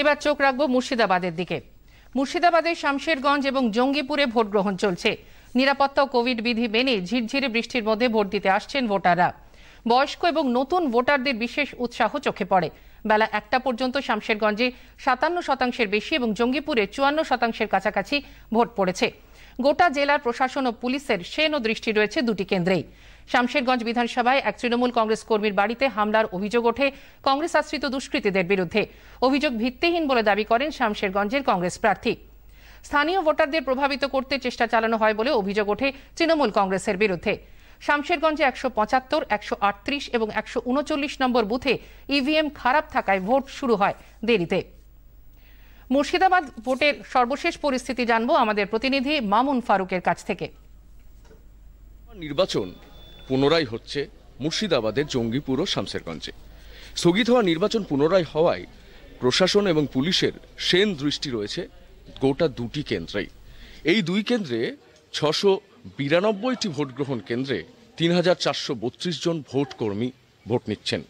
এবার চোখ রাখবো মুর্শিদাবাদের দিকে মুর্শিদাবাদের শামশেরগঞ্জ এবং জঙ্গিপুরে ভোট গ্রহণ চলছে নিরাপত্তা কোভিড বিধি মেনে ঝিরঝিরে বৃষ্টির মধ্যে ভোট দিতে আসছেন ভোটাররা বয়স্ক এবং নতুন ভোটারদের বিশেষ উৎসাহ চোখে পড়ে বেলা একটা পর্যন্ত শামশেরগঞ্জে সাতান্ন শতাংশের বেশি এবং জঙ্গিপুরে চুয়ান্ন শতাংশের কাছাকাছি ভোট পড়েছে গোটা জেলার প্রশাসন ও পুলিশের সেন ও দৃষ্টি রয়েছে দুটি কেন্দ্রেই শামশেরগঞ্জ বিধানসভায় এক তৃণমূল কংগ্রেস কর্মীর বাড়িতে হামলার অভিযোগ ওঠে কংগ্রেস আশ্রিত দুষ্কৃতীদের বিরুদ্ধে অভিযোগ ভিত্তিহীন বলে দাবি করেন শামশেরগঞ্জের কংগ্রেস প্রার্থী স্থানীয় ভোটারদের প্রভাবিত করতে চেষ্টা চালানো হয় বলে অভিযোগ ওঠে তৃণমূল কংগ্রেসের বিরুদ্ধে শামশেরগঞ্জে একশো পঁচাত্তর একশো আটত্রিশ এবং একশো উনচল্লিশ নম্বর বুথে ইভিএম খারাপ থাকায় ভোট শুরু হয় দেরিতে মুর্শিদাবাদ ভোটের সর্বশেষ পরিস্থিতি জানবো আমাদের প্রতিনিধি মামুন ফারুকের কাছ থেকে নির্বাচন পুনরায় হচ্ছে মুর্শিদাবাদের জঙ্গিপুর ও শামসেরগঞ্জে স্থগিত হওয়া নির্বাচন পুনরায় হওয়ায় প্রশাসন এবং পুলিশের সেন দৃষ্টি রয়েছে গোটা দুটি কেন্দ্রেই এই দুই কেন্দ্রে ছশো বিরানব্বইটি ভোটগ্রহণ কেন্দ্রে তিন হাজার চারশো বত্রিশ জন ভোট কর্মী ভোট নিচ্ছেন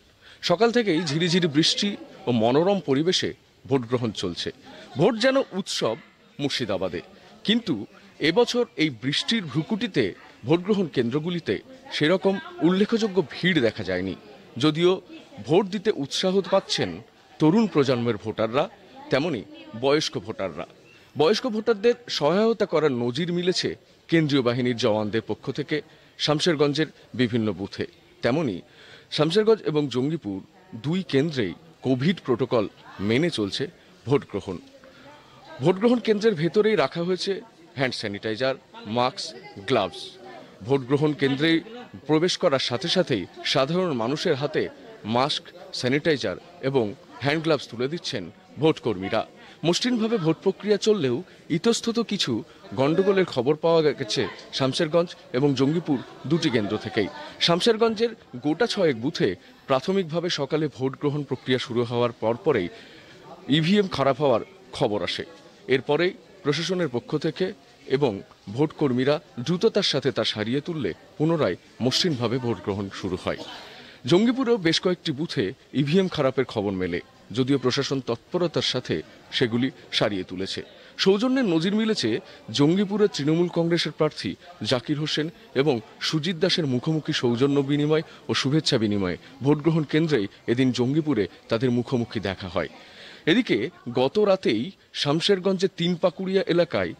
সকাল থেকেই ঝিরিঝিরি বৃষ্টি ও মনোরম পরিবেশে ভোট গ্রহণ চলছে ভোট যেন উৎসব মুর্শিদাবাদে কিন্তু এবছর এই বৃষ্টির ভ্রুকুটিতে ভোটগ্রহণ কেন্দ্রগুলিতে সেরকম উল্লেখযোগ্য ভিড় দেখা যায়নি যদিও ভোট দিতে উৎসাহ পাচ্ছেন তরুণ প্রজন্মের ভোটাররা তেমনি বয়স্ক ভোটাররা বয়স্ক ভোটারদের সহায়তা করার নজির মিলেছে কেন্দ্রীয় বাহিনীর জওয়ানদের পক্ষ থেকে শামশেরগঞ্জের বিভিন্ন বুথে তেমনি শামশেরগঞ্জ এবং জঙ্গিপুর দুই কেন্দ্রেই কোভিড প্রোটোকল মেনে চলছে ভোট গ্রহণ ভোট গ্রহণ কেন্দ্রের ভেতরেই রাখা হয়েছে hand sanitiser mask gloves vote গ্রহণ কেন্দ্রে প্রবেশ করার সাথে সাথেই সাধারণ মানুষের হাতে মাস্ক স্যানিটাইজার এবং হ্যান্ড গ্লাভস তুলে দিচ্ছেন ভোটকর্মীরা মসৃণভাবে ভোট প্রক্রিয়া চললেও ইতস্তত কিছু গণ্ডগোলের খবর পাওয়া গেছে শামশেরগঞ্জ এবং জঙ্গিপুর দুটি কেন্দ্র থেকেই শামশেরগঞ্জের গোটা ছয়েক বুথে প্রাথমিকভাবে সকালে ভোট গ্রহণ প্রক্রিয়া শুরু হওয়ার পরপরেই ইভিএম খারাপ হওয়ার খবর আসে এরপরেই প্রশাসনের পক্ষ থেকে এবং ভোটকর্মীরা দ্রুততার সাথে তা সারিয়ে তুললে পুনরায় মসৃণভাবে ভোট গ্রহণ শুরু হয় জঙ্গিপুরেও বেশ কয়েকটি বুথে ইভিএম খারাপের খবর মেলে যদিও প্রশাসন তৎপরতার সাথে সেগুলি সারিয়ে তুলেছে সৌজন্যের নজির মিলেছে জঙ্গিপুরের তৃণমূল কংগ্রেসের প্রার্থী জাকির হোসেন এবং সুজিত দাসের মুখোমুখি সৌজন্য বিনিময় ও শুভেচ্ছা বিনিময়ে ভোটগ্রহণ কেন্দ্রেই এদিন জঙ্গিপুরে তাদের মুখোমুখি দেখা হয় এদিকে গত রাতেই শামশেরগঞ্জের তিনপাকুড়িয়া এলাকায়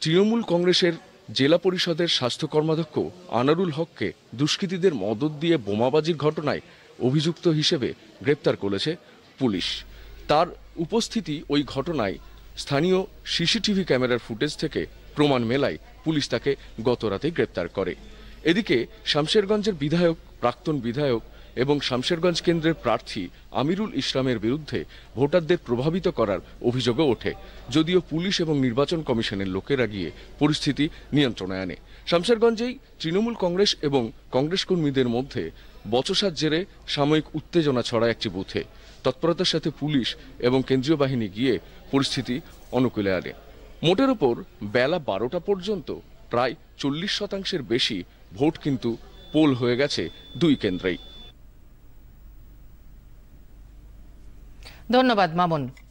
তৃণমূল কংগ্রেসের জেলা পরিষদের স্বাস্থ্য কর্মাধ্যক্ষ আনারুল হককে দুষ্কৃতীদের মদত দিয়ে বোমাবাজির ঘটনায় অভিযুক্ত হিসেবে গ্রেপ্তার করেছে পুলিশ তার উপস্থিতি ওই ঘটনায় স্থানীয় সিসিটিভি ক্যামেরার ফুটেজ থেকে প্রমাণ মেলায় পুলিশ তাকে গত রাতে গ্রেপ্তার করে এদিকে শামশেরগঞ্জের বিধায়ক প্রাক্তন বিধায়ক এবং শামশেরগঞ্জ কেন্দ্রের প্রার্থী আমিরুল ইসলামের বিরুদ্ধে ভোটারদের প্রভাবিত করার অভিযোগও ওঠে যদিও পুলিশ এবং নির্বাচন কমিশনের লোকেরা গিয়ে পরিস্থিতি নিয়ন্ত্রণে আনে শামশেরগঞ্জেই তৃণমূল কংগ্রেস এবং কংগ্রেস কর্মীদের মধ্যে বচসার জেরে সাময়িক উত্তেজনা ছড়ায় একটি বুথে তৎপরতার সাথে পুলিশ এবং কেন্দ্রীয় বাহিনী গিয়ে পরিস্থিতি অনুকূলে আনে মোটের ওপর বেলা বারোটা পর্যন্ত প্রায় চল্লিশ শতাংশের বেশি ভোট কিন্তু পোল হয়ে গেছে দুই কেন্দ্রেই ধন্যবাদ মামুন